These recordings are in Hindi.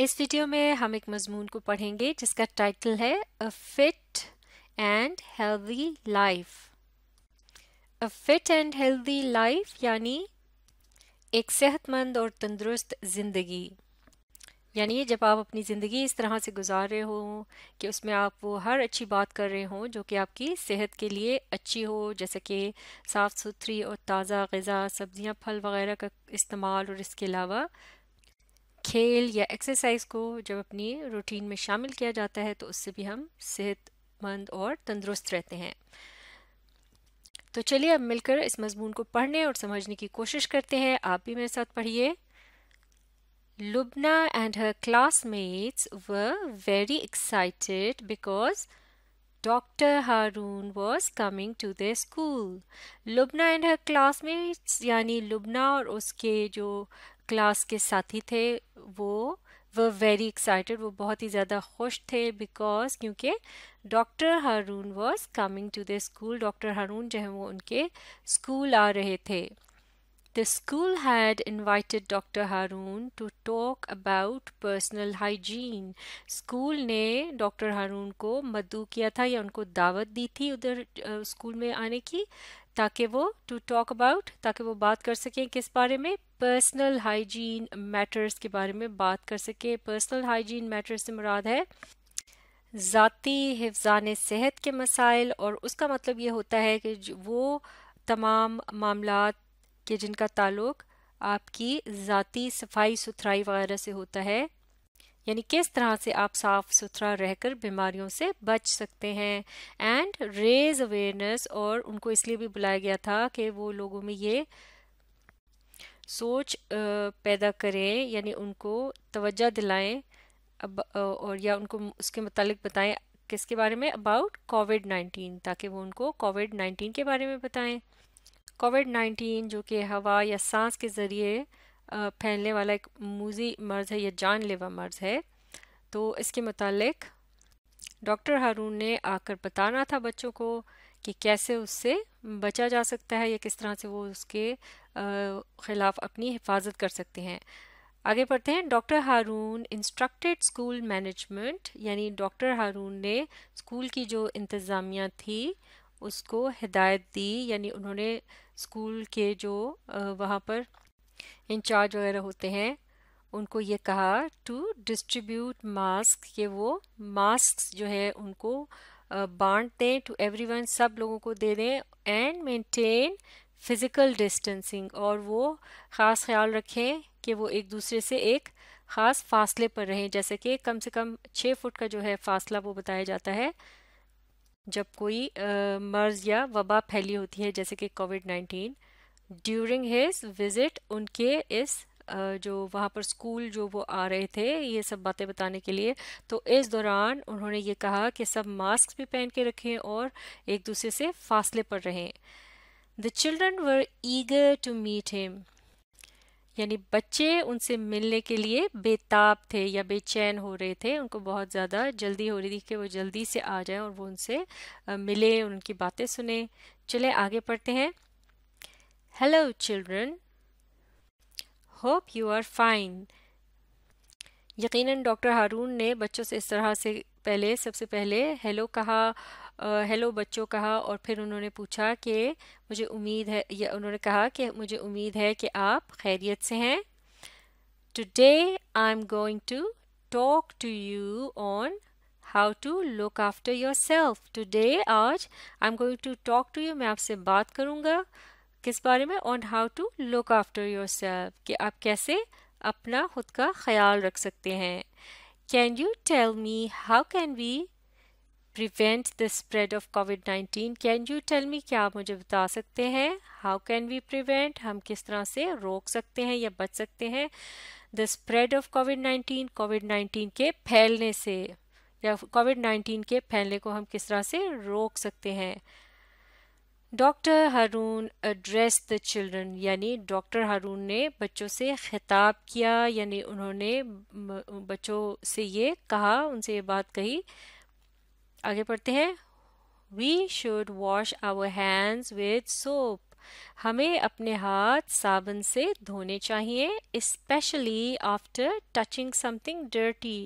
इस वीडियो में हम एक मजमून को पढ़ेंगे जिसका टाइटल है a fit and healthy life a fit and healthy life यानी एक सेहतमंद और तंदुरुस्त ज़िंदगी यानी जब आप अपनी ज़िंदगी इस तरह से गुजार रहे हो कि उसमें आप वो हर अच्छी बात कर रहे हों जो कि आपकी सेहत के लिए अच्छी हो जैसे कि साफ़ सुथरी और ताज़ा गज़ा सब्ज़ियाँ फल वगैरह का इस्तेमाल और इसके अलावा खेल या एक्सरसाइज को जब अपनी रूटीन में शामिल किया जाता है तो उससे भी हम सेहतमंद और तंदुरुस्त रहते हैं तो चलिए अब मिलकर इस मजमून को पढ़ने और समझने की कोशिश करते हैं आप भी मेरे साथ पढ़िए Lubna and her classmates were very excited because doctor Haroon was coming to the school Lubna and her classmates यानी लुबना और उसके जो क्लास के साथी थे वो वर वेरी एक्साइटेड वो बहुत ही ज़्यादा खुश थे बिकॉज क्योंकि doctor Haroon was coming to the school doctor Haroon जो है वो उनके स्कूल आ रहे थे the school had invited doctor Haroon to talk about personal hygiene school ने डॉक्टर हारून को मद्दू किया था या उनको दावत दी थी उधर स्कूल में आने की ताकि वो टू टॉक अबाउट ताकि वो बात कर सकें किस बारे में पर्सनल हाइजीन मैटर्स के बारे में बात कर सके पर्सनल हाइजीन मैटर्स से मुराद है ज़ाती हिफान सेहत के मसाइल और उसका मतलब ये होता है कि वो तमाम मामला के जिनका ताल्लुक आपकी ज़ाती सफाई सुथराई वगैरह से होता है यानी किस तरह से आप साफ सुथरा रहकर बीमारियों से बच सकते हैं एंड रेज अवेयरनेस और उनको इसलिए भी बुलाया गया था कि वो लोगों में ये सोच पैदा करें यानी उनको तवज्जा दिलाएं अब और या उनको उसके मतलब बताएं किसके बारे में अबाउट कोविड नाइन्टीन ताकि वो उनको कोविड नाइन्टीन के बारे में बताएं कोविड नाइन्टीन जो कि हवा या सांस के ज़रिए फैलने वाला एक मूजी मर्ज़ है या जानलेवा मर्ज़ है तो इसके मतलब डॉक्टर हारून ने आकर बताना था बच्चों को कि कैसे उससे बचा जा सकता है या किस तरह से वो उसके ख़िलाफ़ अपनी हिफाजत कर सकते हैं आगे पढ़ते हैं doctor Haroon instructed school management यानी डॉक्टर हारून ने स्कूल की जो इंतज़ामिया थी उसको हिदायत दी यानी उन्होंने स्कूल के जो वहाँ पर इंचार्ज वगैरह होते हैं उनको ये कहा टू डिस्ट्रीब्यूट मास्क कि वो मास्क जो है उनको बांट दें टू एवरी वन सब लोगों को दे दें एंड मेंटेन फिज़िकल डिस्टेंसिंग और वो ख़ास ख्याल रखें कि वो एक दूसरे से एक ख़ास फासले पर रहें जैसे कि कम से कम छः फुट का जो है फासला वो बताया जाता है जब कोई मर्ज़ या वबा फैली होती है जैसे कि Covid nineteen during his visit उनके इस जो वहाँ पर स्कूल जो वो आ रहे थे ये सब बातें बताने के लिए तो इस दौरान उन्होंने ये कहा कि सब मास्क भी पहन के रखें और एक दूसरे से फासले पर रहें the children were eager to meet him यानी बच्चे उनसे मिलने के लिए बेताब थे या बेचैन हो रहे थे उनको बहुत ज़्यादा जल्दी हो रही थी कि वो जल्दी से आ जाएं और वो उनसे मिले उनकी बातें सुने चले आगे पढ़ते हैं hello children hope you are fine यकीनन डॉक्टर हारून ने बच्चों से इस तरह से पहले सबसे पहले हेलो कहा हेलो बच्चों कहा और फिर उन्होंने पूछा कि मुझे उम्मीद है या उन्होंने कहा कि मुझे उम्मीद है कि आप खैरियत से हैं today I am going to talk to you on how to look after your self today आज I am going to talk to you मैं आपसे बात करूँगा किस बारे में on how to look after your self कि आप कैसे अपना खुद का ख्याल रख सकते हैं can you tell me how can we prevent the spread of COVID nineteen can you tell me क्या आप मुझे बता सकते हैं हाउ कैन वी प्रिवेंट हम किस तरह से रोक सकते हैं या बच सकते हैं the spread of COVID nineteen COVID nineteen के फैलने से या कोविड नाइन्टीन के फैलने को हम किस तरह से रोक सकते हैं doctor Haroon address the children यानी डॉक्टर हारून ने बच्चों से खिताब किया यानी उन्होंने बच्चों से ये कहा उनसे ये बात कही आगे पढ़ते हैं we should wash our hands with soap हमें अपने हाथ साबुन से धोने चाहिए specially after touching something dirty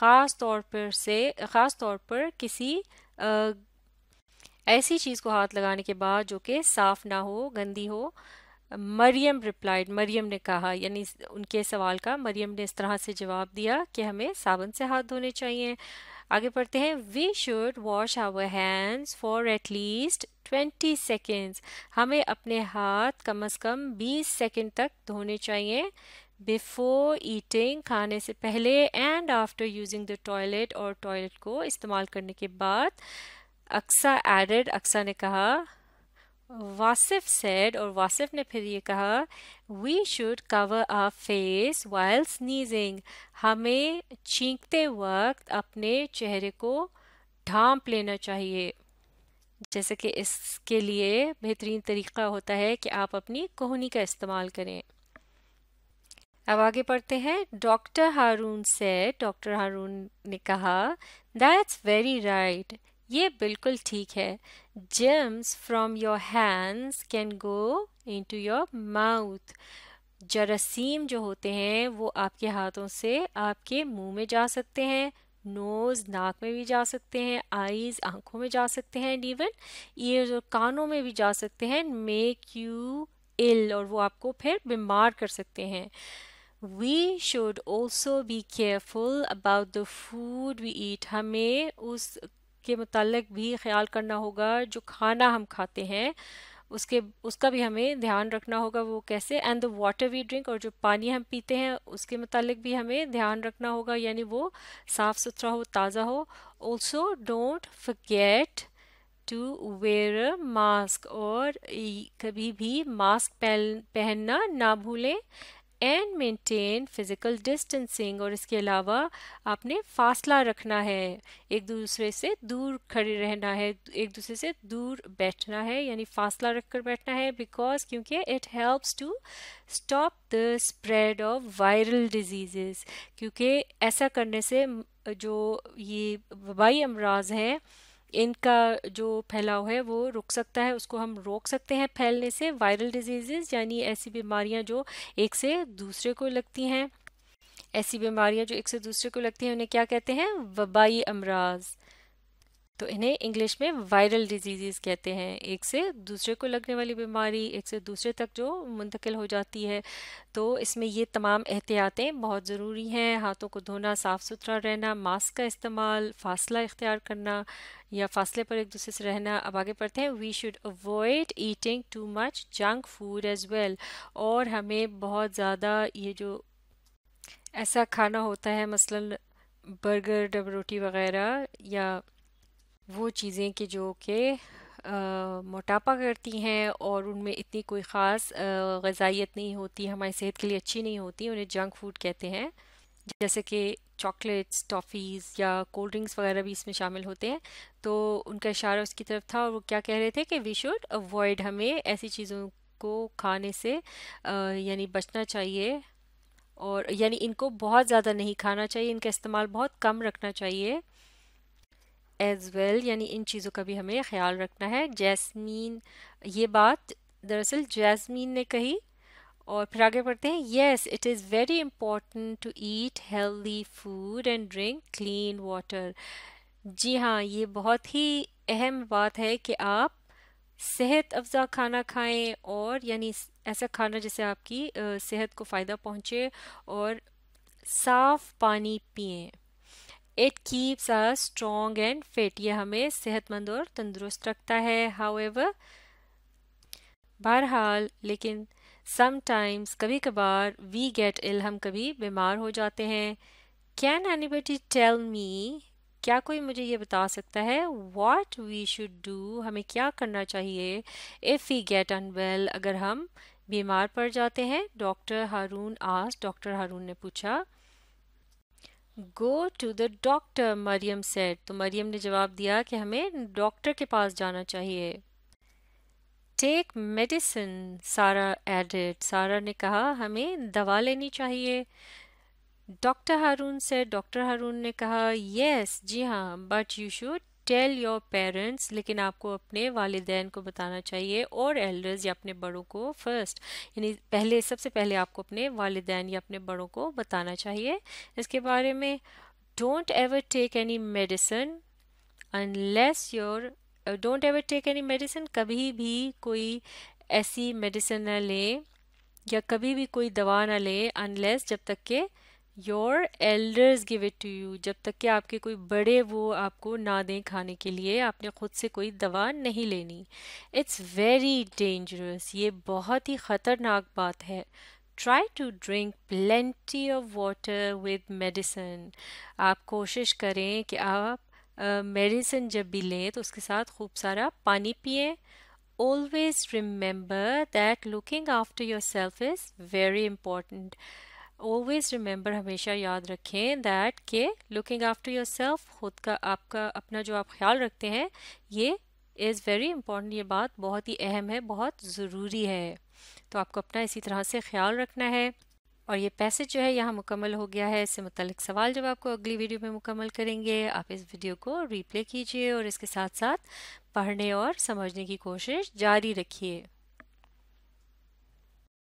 ख़ास तौर पर से ख़ास तौर पर किसी uh, ऐसी चीज़ को हाथ लगाने के बाद जो कि साफ ना हो गंदी हो मरियम रिप्लाइड मरियम ने कहा यानी उनके सवाल का मरियम ने इस तरह से जवाब दिया कि हमें साबुन से हाथ धोने चाहिए आगे पढ़ते हैं we should wash our hands for at least twenty seconds हमें अपने हाथ कम अज़ कम बीस सेकेंड तक धोने चाहिए बिफोर ईटिंग खाने से पहले and after using the toilet और टॉयलेट को इस्तेमाल करने के बाद अक्सा एडेड अक्सा ने कहा वासिफ सेड और वासिफ ने फिर ये कहा we should cover a face while sneezing हमें छींकते वक्त अपने चेहरे को ढांप लेना चाहिए जैसे कि इसके लिए बेहतरीन तरीका होता है कि आप अपनी कोहनी का इस्तेमाल करें अब आगे पढ़ते हैं डॉक्टर हारून से डॉक्टर हारून ने कहा दैट्स वेरी राइट ये बिल्कुल ठीक है from your hands can go into your mouth जरासीम जो होते हैं वो आपके हाथों से आपके मुंह में जा सकते हैं नोज़ नाक में भी जा सकते हैं आईज़ आंखों में जा सकते हैं एंड इवन ईयर्स और कानों में भी जा सकते हैं मेक यू इल और वो आपको फिर बीमार कर सकते हैं we should also be careful about the food we eat हमें उस के मतलब भी ख्याल करना होगा जो खाना हम खाते हैं उसके उसका भी हमें ध्यान रखना होगा वो कैसे and the water we drink और जो पानी हम पीते हैं उसके मतलब भी हमें ध्यान रखना होगा यानी वो साफ़ सुथरा हो ताज़ा हो also don't forget to wear mask और कभी भी मास्क पहन पहनना ना भूलें एंड मेंटेन फिज़िकल डिस्टेंसिंग और इसके अलावा आपने फासला रखना है एक दूसरे से दूर खड़े रहना है एक दूसरे से दूर बैठना है यानी फासला रख कर बैठना है बिकॉज क्योंकि it helps to stop the spread of viral disease क्योंकि ऐसा करने से जो ये वबाई अमराज हैं इनका जो फैलाव है वो रुक सकता है उसको हम रोक सकते हैं फैलने से वायरल डिजीज़ यानी ऐसी बीमारियां जो एक से दूसरे को लगती हैं ऐसी बीमारियां जो एक से दूसरे को लगती हैं उन्हें क्या कहते हैं वबाई अमराज तो इन्हें इंग्लिश में वायरल डिजीज़ कहते हैं एक से दूसरे को लगने वाली बीमारी एक से दूसरे तक जो मुंतकिल हो जाती है तो इसमें ये तमाम एहतियातें बहुत ज़रूरी हैं हाथों को धोना साफ़ सुथरा रहना मास्क का इस्तेमाल फासला इख्तियार करना या फासले पर एक दूसरे से रहना अब आगे पढ़ते हैं we should avoid eating too much junk food as well और हमें बहुत ज़्यादा ये जो ऐसा खाना होता है मसलन बर्गर डब रोटी वगैरह या वो चीज़ें कि जो कि मोटापा करती हैं और उनमें इतनी कोई ख़ास गजाइत नहीं होती हमारी सेहत के लिए अच्छी नहीं होती उन्हें जंक फूड कहते हैं जैसे कि चॉकलेट्स टॉफ़ीज़ या कोल्ड ड्रिंक्स वगैरह भी इसमें शामिल होते हैं तो उनका इशारा उसकी तरफ था और वो क्या कह रहे थे कि वी शुड अवॉइड हमें ऐसी चीज़ों को खाने से यानी बचना चाहिए और यानी इनको बहुत ज़्यादा नहीं खाना चाहिए इनका इस्तेमाल बहुत कम रखना चाहिए एज़ वेल यानी इन चीज़ों का भी हमें ख्याल रखना है जैस्मीन ये बात दरअसल जैस्मीन ने कही और फिर आगे पढ़ते हैं yes it is very important to eat healthy food and drink clean water जी हाँ ये बहुत ही अहम बात है कि आप सेहत अफजा खाना खाएं और यानी ऐसा खाना जैसे आपकी सेहत को फ़ायदा पहुँचे और साफ़ पानी पिएं it keeps a strong and fit ये हमें सेहतमंद और तंदुरुस्त रखता है हाउ एवर बहरहाल लेकिन समटाइम्स कभी कभार वी गेट इल हम कभी बीमार हो जाते हैं कैन एनीबडी टेल मी क्या कोई मुझे ये बता सकता है वाट वी शुड डू हमें क्या करना चाहिए इफ़ वी गेट अनवेल अगर हम बीमार पड़ जाते हैं डॉक्टर हारून आज डॉक्टर हारून ने पूछा go to the doctor Mariam said तो मरियम ने जवाब दिया कि हमें डॉक्टर के पास जाना चाहिए टेक मेडिसिन सारा एडिट सारा ने कहा हमें दवा लेनी चाहिए डॉक्टर हारून से डॉक्टर हारून ने कहा यस yes, जी हाँ but you should tell your parents लेकिन आपको अपने वालदेन को बताना चाहिए और एल्डर्स या अपने बड़ों को फर्स्ट यानी पहले सबसे पहले आपको अपने वालदेन या अपने बड़ों को बताना चाहिए इसके बारे में don't ever take any medicine unless your don't ever take any medicine कभी भी कोई ऐसी मेडिसिन ना लें या कभी भी कोई दवा ना लें अनलेस जब तक के your elders give it to you जब तक कि आपके कोई बड़े वो आपको ना दें खाने के लिए आपने ख़ुद से कोई दवा नहीं लेनी इट्स वेरी डेंजरस ये बहुत ही ख़तरनाक बात है try to drink plenty of water with medicine आप कोशिश करें कि आप मेडिसिन uh, जब भी लें तो उसके साथ खूब सारा पानी पिए always remember that looking after your yourself is very important always remember हमेशा याद रखें दैट के लुकिंग आफ्टर योर सेल्फ खुद का आपका अपना जो आप ख्याल रखते हैं ये इज़ वेरी इंपॉर्टेंट ये बात बहुत ही अहम है बहुत ज़रूरी है तो आपको अपना इसी तरह से ख्याल रखना है और ये पैसेज जो है यहाँ मुकम्मल हो गया है इससे मतलब सवाल जब आपको अगली वीडियो में मुकम्मल करेंगे आप इस वीडियो को रीप्ले कीजिए और इसके साथ साथ पढ़ने और समझने की कोशिश जारी रखिए